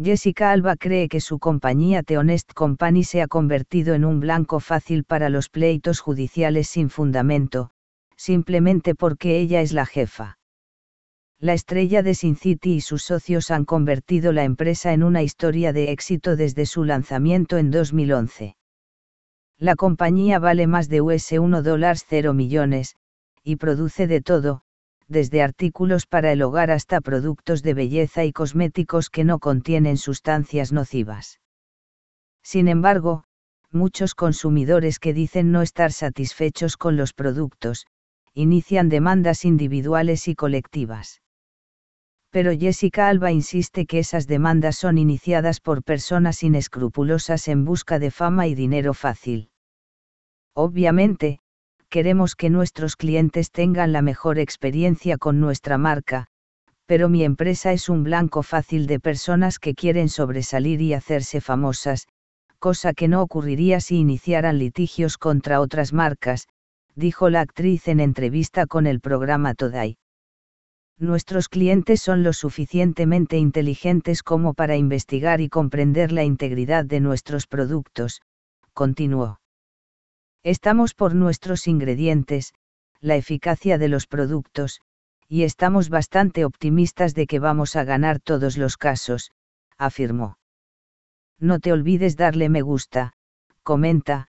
Jessica Alba cree que su compañía The Honest Company se ha convertido en un blanco fácil para los pleitos judiciales sin fundamento, simplemente porque ella es la jefa. La estrella de Sin City y sus socios han convertido la empresa en una historia de éxito desde su lanzamiento en 2011. La compañía vale más de US$1,0 millones, y produce de todo, desde artículos para el hogar hasta productos de belleza y cosméticos que no contienen sustancias nocivas. Sin embargo, muchos consumidores que dicen no estar satisfechos con los productos, inician demandas individuales y colectivas. Pero Jessica Alba insiste que esas demandas son iniciadas por personas inescrupulosas en busca de fama y dinero fácil. Obviamente, queremos que nuestros clientes tengan la mejor experiencia con nuestra marca, pero mi empresa es un blanco fácil de personas que quieren sobresalir y hacerse famosas, cosa que no ocurriría si iniciaran litigios contra otras marcas, dijo la actriz en entrevista con el programa Today. Nuestros clientes son lo suficientemente inteligentes como para investigar y comprender la integridad de nuestros productos, continuó. Estamos por nuestros ingredientes, la eficacia de los productos, y estamos bastante optimistas de que vamos a ganar todos los casos, afirmó. No te olvides darle me gusta, comenta,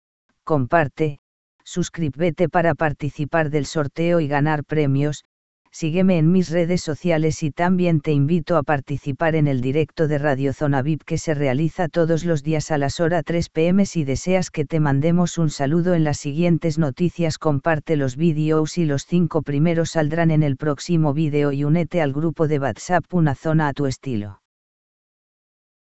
comparte, suscríbete para participar del sorteo y ganar premios, sígueme en mis redes sociales y también te invito a participar en el directo de Radio Zona VIP que se realiza todos los días a las 3 pm si deseas que te mandemos un saludo en las siguientes noticias comparte los vídeos y los cinco primeros saldrán en el próximo vídeo y únete al grupo de WhatsApp una zona a tu estilo.